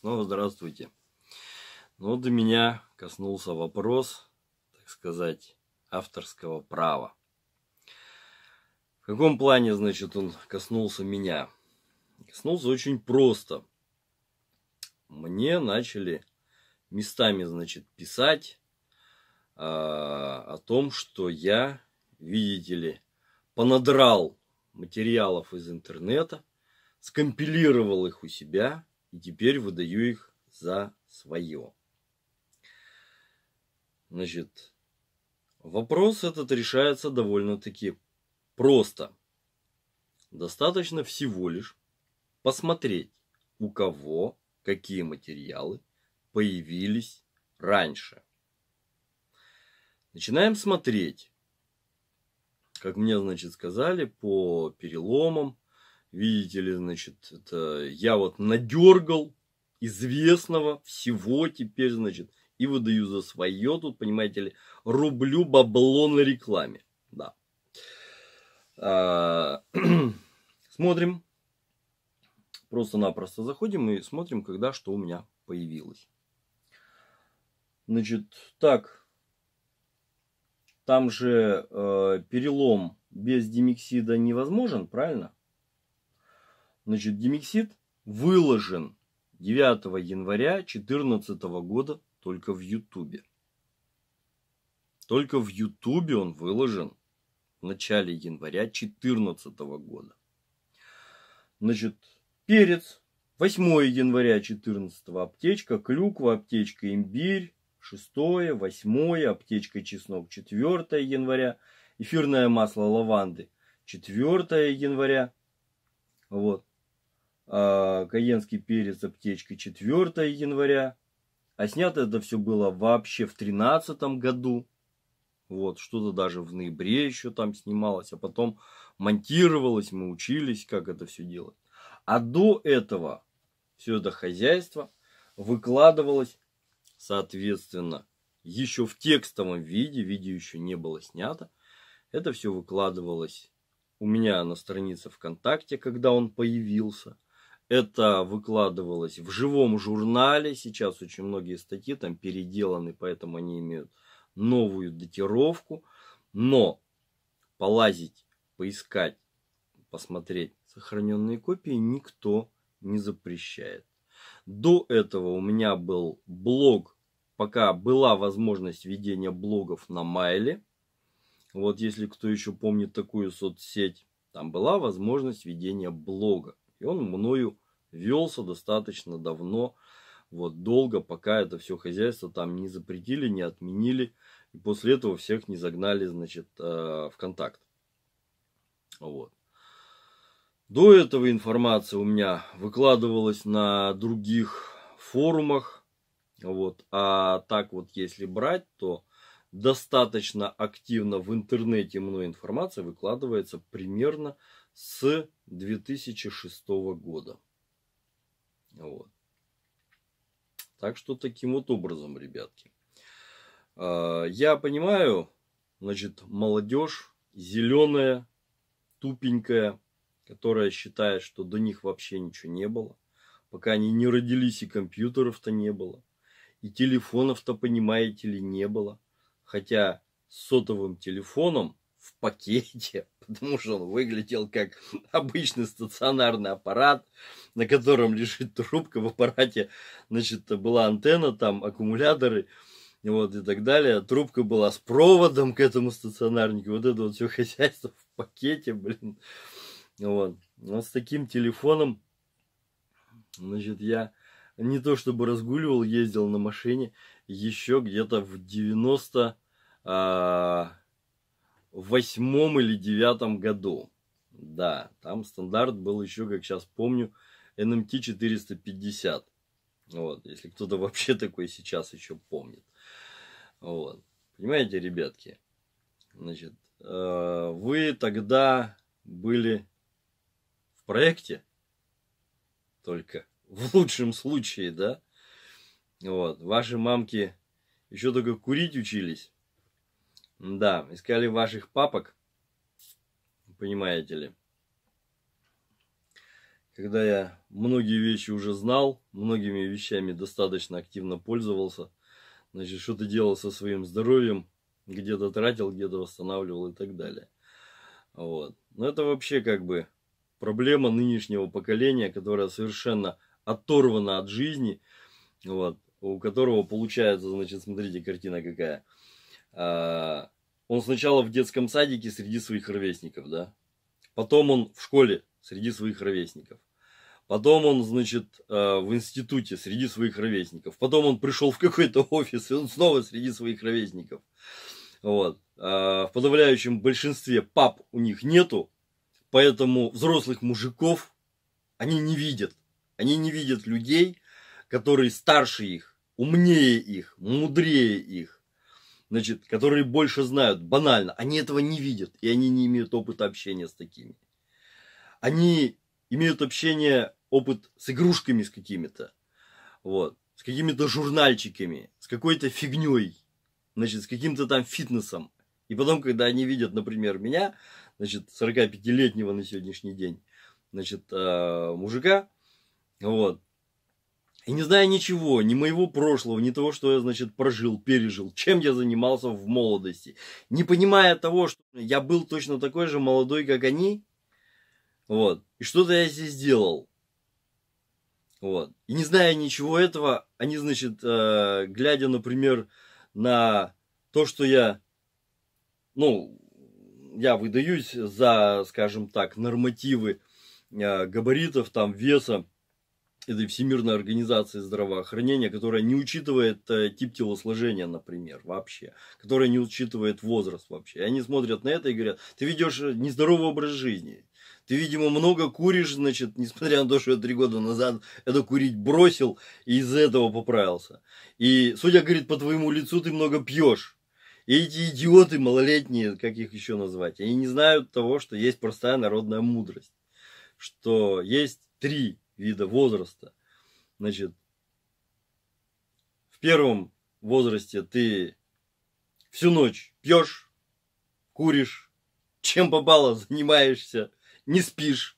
Снова здравствуйте. Ну, до меня коснулся вопрос, так сказать, авторского права. В каком плане, значит, он коснулся меня? Коснулся очень просто. Мне начали местами, значит, писать э, о том, что я, видите ли, понадрал материалов из интернета, скомпилировал их у себя и теперь выдаю их за свое. Значит, вопрос этот решается довольно-таки просто. Достаточно всего лишь посмотреть, у кого какие материалы появились раньше. Начинаем смотреть. Как мне, значит, сказали, по переломам Видите ли, значит, это я вот надергал известного всего теперь, значит, и выдаю за свое тут, понимаете ли, рублю бабло на рекламе. Да. А, смотрим. Просто-напросто заходим и смотрим, когда что у меня появилось. Значит, так. Там же э, перелом без димексида невозможен, правильно? Значит, гемиксид выложен 9 января 2014 года только в Ютубе. Только в Ютубе он выложен в начале января 2014 года. Значит, перец 8 января 14 аптечка, клюква, аптечка имбирь, 6, 8, аптечка чеснок 4 января, эфирное масло лаванды 4 января. Вот а, каенский перец аптечкой 4 января. А снято это все было вообще в 2013 году. Вот, что-то даже в ноябре еще там снималось, а потом монтировалось, мы учились, как это все делать. А до этого все это хозяйство выкладывалось, соответственно, еще в текстовом виде, видео еще не было снято. Это все выкладывалось у меня на странице ВКонтакте, когда он появился – это выкладывалось в живом журнале. Сейчас очень многие статьи там переделаны, поэтому они имеют новую датировку. Но полазить, поискать, посмотреть сохраненные копии никто не запрещает. До этого у меня был блог, пока была возможность ведения блогов на Майле. Вот если кто еще помнит такую соцсеть, там была возможность ведения блога. И он мною велся достаточно давно, вот долго, пока это все хозяйство там не запретили, не отменили, и после этого всех не загнали, значит, э, в контакт. Вот. До этого информация у меня выкладывалась на других форумах, вот, а так вот, если брать, то достаточно активно в интернете мной информация выкладывается примерно с 2006 года. Вот. Так что таким вот образом, ребятки. А, я понимаю, значит, молодежь зеленая, тупенькая, которая считает, что до них вообще ничего не было. Пока они не родились, и компьютеров-то не было. И телефонов-то, понимаете ли, не было. Хотя с сотовым телефоном в пакете потому что он выглядел как обычный стационарный аппарат, на котором лежит трубка в аппарате, значит, была антенна, там аккумуляторы, вот, и так далее. Трубка была с проводом к этому стационарнику, вот это вот все хозяйство в пакете, блин, вот. Вот с таким телефоном, значит, я не то чтобы разгуливал, ездил на машине, еще где-то в 90 восьмом или девятом году. Да, там стандарт был еще, как сейчас помню, NMT 450. Вот, если кто-то вообще такой сейчас еще помнит. Вот. Понимаете, ребятки? Значит, э, вы тогда были в проекте только в лучшем случае, да? Вот, ваши мамки еще только курить учились. Да, искали ваших папок, понимаете ли. Когда я многие вещи уже знал, многими вещами достаточно активно пользовался, значит, что-то делал со своим здоровьем, где-то тратил, где-то восстанавливал и так далее. Вот. Но это вообще как бы проблема нынешнего поколения, которое совершенно оторвано от жизни, вот, у которого получается, значит, смотрите, картина какая – Э, он сначала в детском садике среди своих ровесников, да. Потом он в школе среди своих ровесников. Потом он, значит, э, в институте среди своих ровесников. Потом он пришел в какой-то офис, и он снова среди своих ровесников. Вот. Э, в подавляющем большинстве пап у них нету, поэтому взрослых мужиков они не видят. Они не видят людей, которые старше их, умнее их, мудрее их, значит, которые больше знают, банально, они этого не видят, и они не имеют опыта общения с такими. Они имеют общение, опыт с игрушками с какими-то, вот, с какими-то журнальчиками, с какой-то фигней, значит, с каким-то там фитнесом. И потом, когда они видят, например, меня, значит, 45-летнего на сегодняшний день, значит, э, мужика, вот, и не зная ничего, ни моего прошлого, ни того, что я, значит, прожил, пережил, чем я занимался в молодости, не понимая того, что я был точно такой же молодой, как они, вот, и что-то я здесь делал, вот, и не зная ничего этого, они, значит, э, глядя, например, на то, что я, ну, я выдаюсь за, скажем так, нормативы э, габаритов, там, веса, этой Всемирной организации здравоохранения, которая не учитывает э, тип телосложения, например, вообще, которая не учитывает возраст вообще. И они смотрят на это и говорят, ты ведешь э, нездоровый образ жизни, ты, видимо, много куришь, значит, несмотря на то, что я три года назад это курить бросил и из-за этого поправился. И судя, говорит, по твоему лицу ты много пьешь. И эти идиоты малолетние, как их еще назвать, они не знают того, что есть простая народная мудрость, что есть три вида возраста. Значит, в первом возрасте ты всю ночь пьешь, куришь, чем попало занимаешься, не спишь.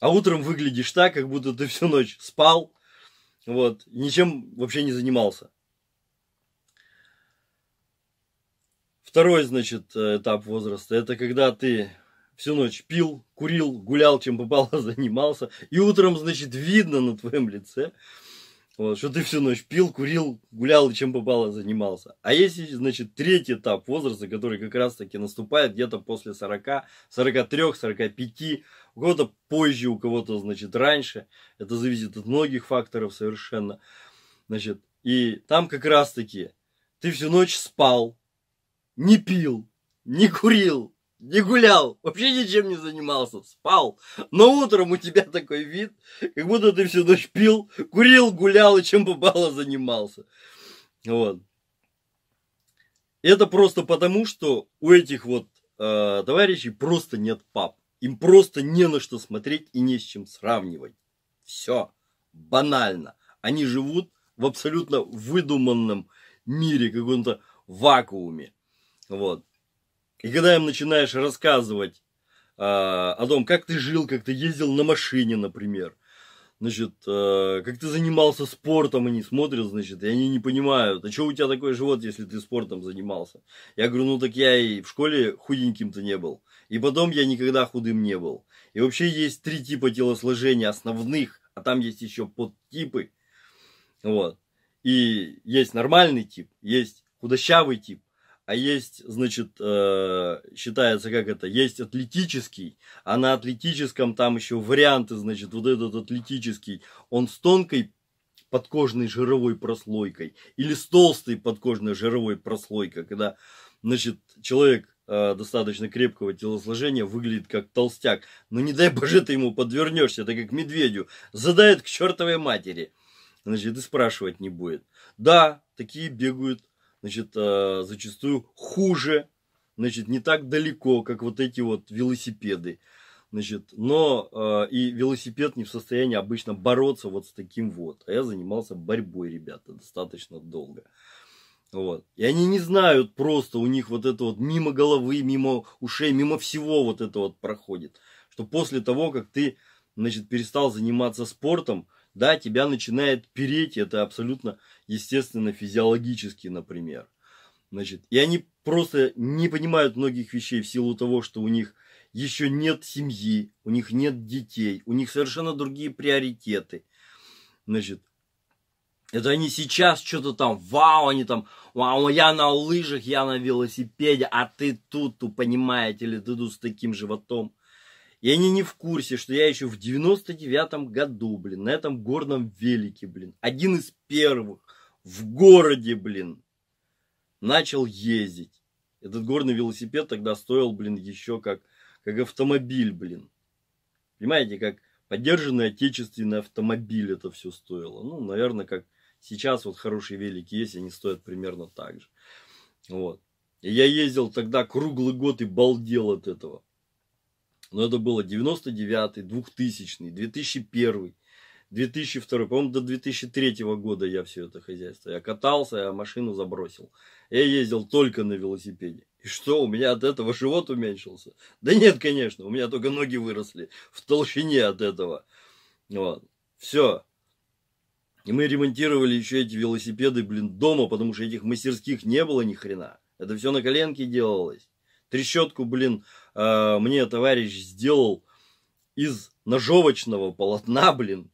А утром выглядишь так, как будто ты всю ночь спал, вот, ничем вообще не занимался. Второй, значит, э, этап возраста – это когда ты всю ночь пил, курил, гулял, чем попало, занимался. И утром, значит, видно на твоем лице, вот, что ты всю ночь пил, курил, гулял чем попало занимался. А если, значит, третий этап возраста, который как раз-таки наступает где-то после 40, 43, 45, у кого-то позже, у кого-то, значит, раньше. Это зависит от многих факторов совершенно. Значит, и там как раз-таки ты всю ночь спал, не пил, не курил, не гулял, вообще ничем не занимался, спал. Но утром у тебя такой вид, как будто ты всю ночь пил, курил, гулял и чем попало занимался. Вот. Это просто потому, что у этих вот э, товарищей просто нет пап. Им просто не на что смотреть и не с чем сравнивать. Все. Банально. Они живут в абсолютно выдуманном мире, каком-то вакууме. Вот. И когда им начинаешь рассказывать э, о том, как ты жил, как ты ездил на машине, например, значит, э, как ты занимался спортом, они смотрят, значит, и они не понимают, а что у тебя такой живот, если ты спортом занимался? Я говорю, ну так я и в школе худеньким-то не был, и потом я никогда худым не был. И вообще есть три типа телосложения основных, а там есть еще подтипы, вот. И есть нормальный тип, есть худощавый тип, а есть, значит, э, считается, как это, есть атлетический, а на атлетическом там еще варианты, значит, вот этот атлетический, он с тонкой подкожной жировой прослойкой или с толстой подкожной жировой прослойкой, когда, значит, человек э, достаточно крепкого телосложения выглядит как толстяк, но ну, не дай боже ты ему подвернешься, так как медведю, задает к чертовой матери, значит, и спрашивать не будет. Да, такие бегают значит, э, зачастую хуже, значит, не так далеко, как вот эти вот велосипеды. Значит, но э, и велосипед не в состоянии обычно бороться вот с таким вот. А я занимался борьбой, ребята, достаточно долго. Вот. И они не знают просто, у них вот это вот мимо головы, мимо ушей, мимо всего вот это вот проходит. Что после того, как ты, значит, перестал заниматься спортом, да, тебя начинает переть, это абсолютно естественно физиологически, например. Значит, и они просто не понимают многих вещей в силу того, что у них еще нет семьи, у них нет детей, у них совершенно другие приоритеты. Значит, это они сейчас что-то там, вау, они там, вау, я на лыжах, я на велосипеде, а ты тут, понимаете ли, ты тут с таким животом. И они не в курсе, что я еще в 99-м году, блин, на этом горном велике, блин, один из первых в городе, блин, начал ездить. Этот горный велосипед тогда стоил, блин, еще как, как автомобиль, блин. Понимаете, как поддержанный отечественный автомобиль это все стоило. Ну, наверное, как сейчас вот хорошие велики есть, они стоят примерно так же. Вот. И я ездил тогда круглый год и балдел от этого. Но ну, это было 99 2000 2001 2002 По-моему, до 2003 года я все это хозяйство. Я катался, я машину забросил. Я ездил только на велосипеде. И что, у меня от этого живот уменьшился? Да нет, конечно, у меня только ноги выросли в толщине от этого. Вот. Все. И мы ремонтировали еще эти велосипеды, блин, дома, потому что этих мастерских не было ни хрена. Это все на коленке делалось. Трещотку, блин, э, мне товарищ сделал из ножовочного полотна, блин,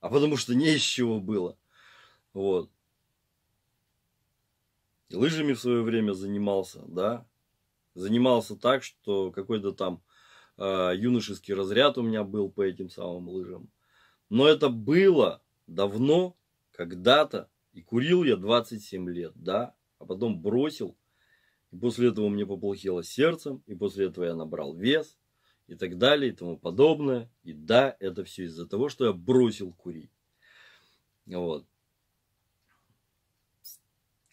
а потому что не из чего было. Вот. лыжами в свое время занимался, да. Занимался так, что какой-то там э, юношеский разряд у меня был по этим самым лыжам. Но это было давно, когда-то. И курил я 27 лет, да. А потом бросил и после этого мне поплохело сердцем, и после этого я набрал вес, и так далее, и тому подобное. И да, это все из-за того, что я бросил курить. Вот.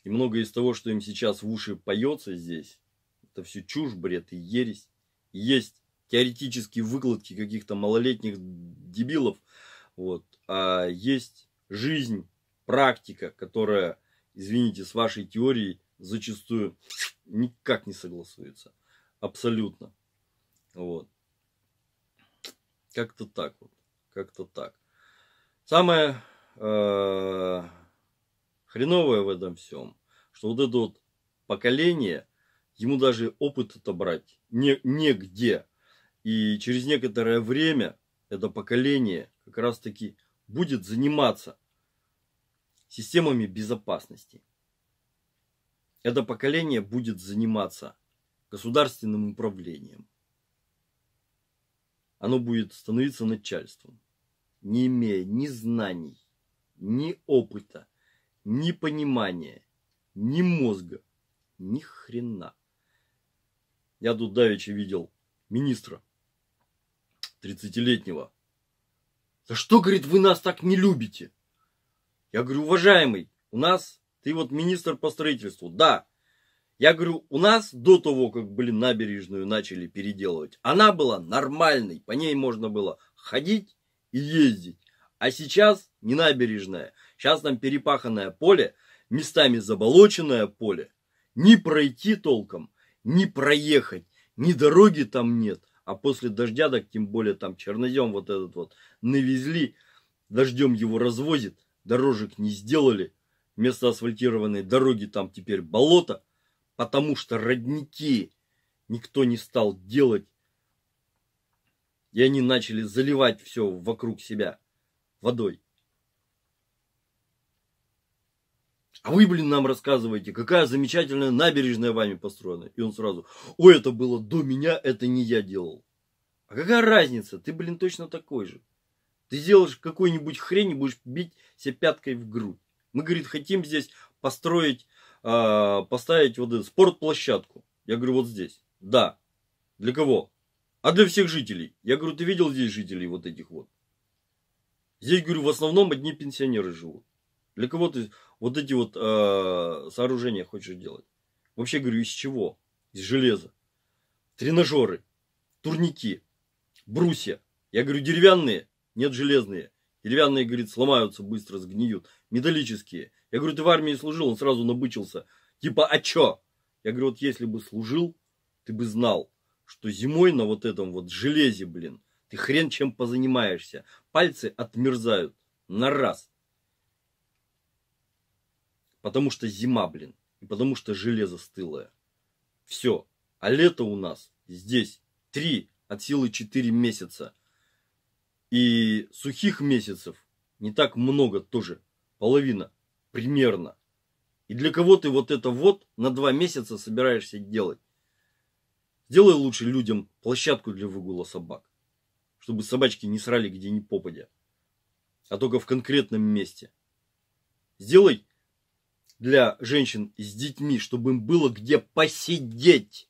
И многое из того, что им сейчас в уши поется здесь, это все чушь, бред и ересь. есть теоретические выкладки каких-то малолетних дебилов, вот, а есть жизнь, практика, которая, извините, с вашей теорией зачастую никак не согласуется. Абсолютно. Вот. Как-то так вот. Как-то так. Самое э, хреновое в этом всем, что вот это вот поколение, ему даже опыт отобрать не, негде. И через некоторое время это поколение как раз таки будет заниматься системами безопасности это поколение будет заниматься государственным управлением. Оно будет становиться начальством, не имея ни знаний, ни опыта, ни понимания, ни мозга, ни хрена. Я тут давеча видел министра 30-летнего. За что, говорит, вы нас так не любите? Я говорю, уважаемый, у нас ты вот министр по строительству. Да. Я говорю, у нас до того, как, блин, набережную начали переделывать, она была нормальной. По ней можно было ходить и ездить. А сейчас не набережная. Сейчас там перепаханное поле, местами заболоченное поле. Не пройти толком, не проехать, ни дороги там нет. А после дождя, так тем более там чернозем вот этот вот навезли, дождем его развозит, дорожек не сделали – Вместо асфальтированной дороги там теперь болото, потому что родники никто не стал делать. И они начали заливать все вокруг себя водой. А вы, блин, нам рассказываете, какая замечательная набережная вами построена. И он сразу, ой, это было до меня, это не я делал. А какая разница? Ты, блин, точно такой же. Ты сделаешь какую-нибудь хрень и будешь бить себе пяткой в грудь. Мы, говорит, хотим здесь построить, э, поставить вот эту спортплощадку. Я говорю, вот здесь. Да. Для кого? А для всех жителей. Я говорю, ты видел здесь жителей вот этих вот? Здесь, говорю, в основном одни пенсионеры живут. Для кого ты вот эти вот э, сооружения хочешь делать? Вообще, говорю, из чего? Из железа. Тренажеры, турники, брусья. Я говорю, деревянные, нет железные. Деревянные, говорит, сломаются быстро, сгниют. Металлические. Я говорю, ты в армии служил, он сразу набычился. Типа, а чё? Я говорю, вот если бы служил, ты бы знал, что зимой на вот этом вот железе, блин, ты хрен чем позанимаешься. Пальцы отмерзают на раз. Потому что зима, блин. И потому что железо стылое. Все. А лето у нас здесь 3 от силы 4 месяца. И сухих месяцев не так много тоже, половина примерно. И для кого ты вот это вот на два месяца собираешься делать? Сделай лучше людям площадку для выгула собак, чтобы собачки не срали где ни попадя, а только в конкретном месте. Сделай для женщин с детьми, чтобы им было где посидеть.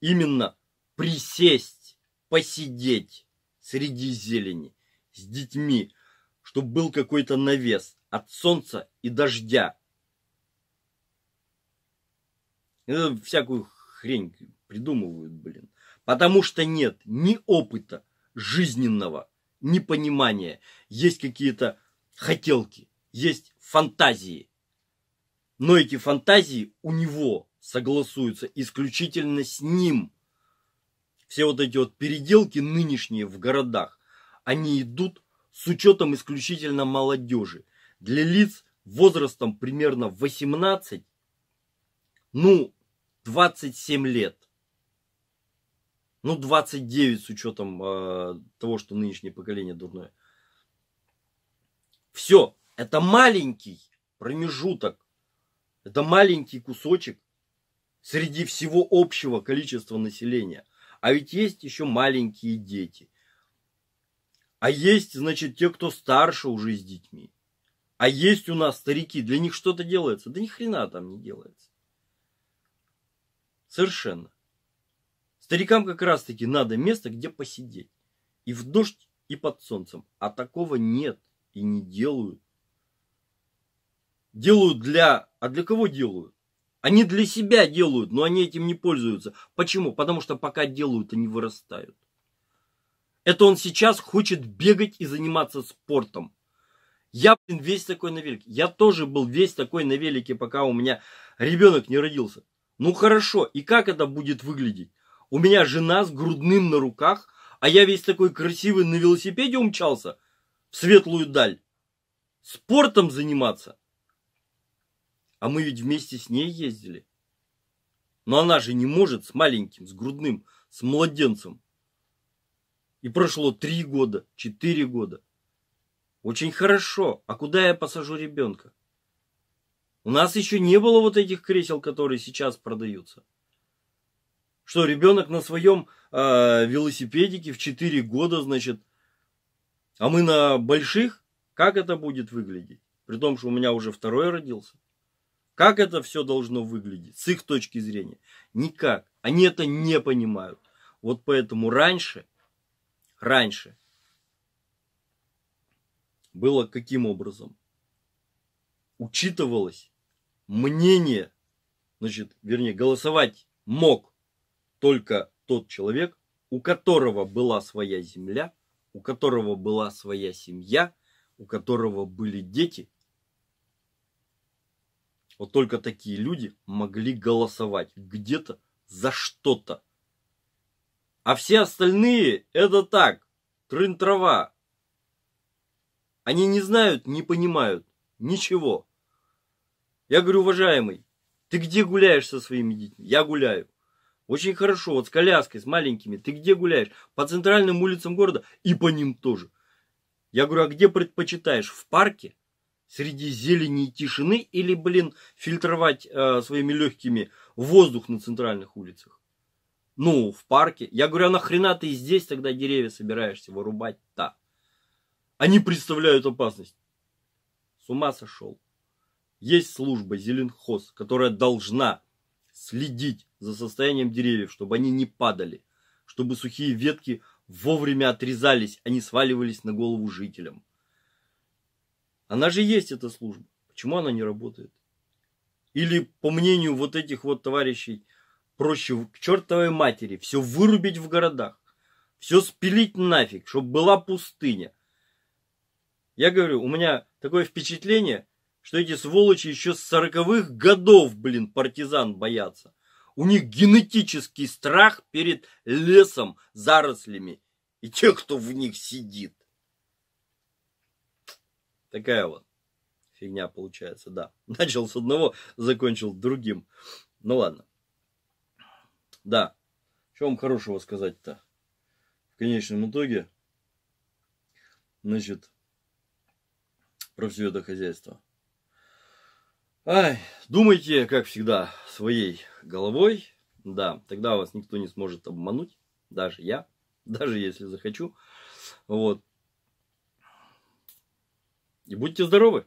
Именно присесть, посидеть среди зелени, с детьми, чтобы был какой-то навес от солнца и дождя. Это всякую хрень придумывают, блин. Потому что нет ни опыта жизненного, ни понимания. Есть какие-то хотелки, есть фантазии. Но эти фантазии у него согласуются исключительно с ним все вот эти вот переделки нынешние в городах, они идут с учетом исключительно молодежи. Для лиц возрастом примерно 18, ну, 27 лет. Ну, 29 с учетом э, того, что нынешнее поколение дурное. Все, это маленький промежуток, это маленький кусочек среди всего общего количества населения – а ведь есть еще маленькие дети. А есть, значит, те, кто старше уже с детьми. А есть у нас старики, для них что-то делается. Да ни хрена там не делается. Совершенно. Старикам как раз-таки надо место, где посидеть. И в дождь, и под солнцем. А такого нет и не делают. Делают для... А для кого делают? Они для себя делают, но они этим не пользуются. Почему? Потому что пока делают, они вырастают. Это он сейчас хочет бегать и заниматься спортом. Я, блин, весь такой на велике. Я тоже был весь такой на велике, пока у меня ребенок не родился. Ну хорошо, и как это будет выглядеть? У меня жена с грудным на руках, а я весь такой красивый на велосипеде умчался в светлую даль. Спортом заниматься. А мы ведь вместе с ней ездили. Но она же не может с маленьким, с грудным, с младенцем. И прошло три года, четыре года. Очень хорошо. А куда я посажу ребенка? У нас еще не было вот этих кресел, которые сейчас продаются. Что ребенок на своем э, велосипедике в 4 года, значит, а мы на больших? Как это будет выглядеть? При том, что у меня уже второй родился. Как это все должно выглядеть с их точки зрения? Никак. Они это не понимают. Вот поэтому раньше, раньше было каким образом? Учитывалось мнение, значит, вернее, голосовать мог только тот человек, у которого была своя земля, у которого была своя семья, у которого были дети – вот только такие люди могли голосовать где-то за что-то. А все остальные это так, трын-трава. Они не знают, не понимают ничего. Я говорю, уважаемый, ты где гуляешь со своими детьми? Я гуляю. Очень хорошо, вот с коляской, с маленькими. Ты где гуляешь? По центральным улицам города и по ним тоже. Я говорю, а где предпочитаешь? В парке? среди зелени и тишины или, блин, фильтровать э, своими легкими воздух на центральных улицах? Ну, в парке. Я говорю, а нахрена ты здесь тогда деревья собираешься вырубать-то? Они представляют опасность. С ума сошел. Есть служба Зеленхоз, которая должна следить за состоянием деревьев, чтобы они не падали, чтобы сухие ветки вовремя отрезались, а не сваливались на голову жителям. Она же есть эта служба. Почему она не работает? Или, по мнению вот этих вот товарищей, проще к чертовой матери все вырубить в городах, все спилить нафиг, чтобы была пустыня. Я говорю, у меня такое впечатление, что эти сволочи еще с сороковых годов, блин, партизан боятся. У них генетический страх перед лесом, зарослями и тех, кто в них сидит. Такая вот фигня получается, да. Начал с одного, закончил другим. Ну ладно. Да. Что вам хорошего сказать-то? В конечном итоге, значит, про все это хозяйство. Ай, думайте, как всегда, своей головой. Да, тогда вас никто не сможет обмануть. Даже я. Даже если захочу. Вот. И будьте здоровы!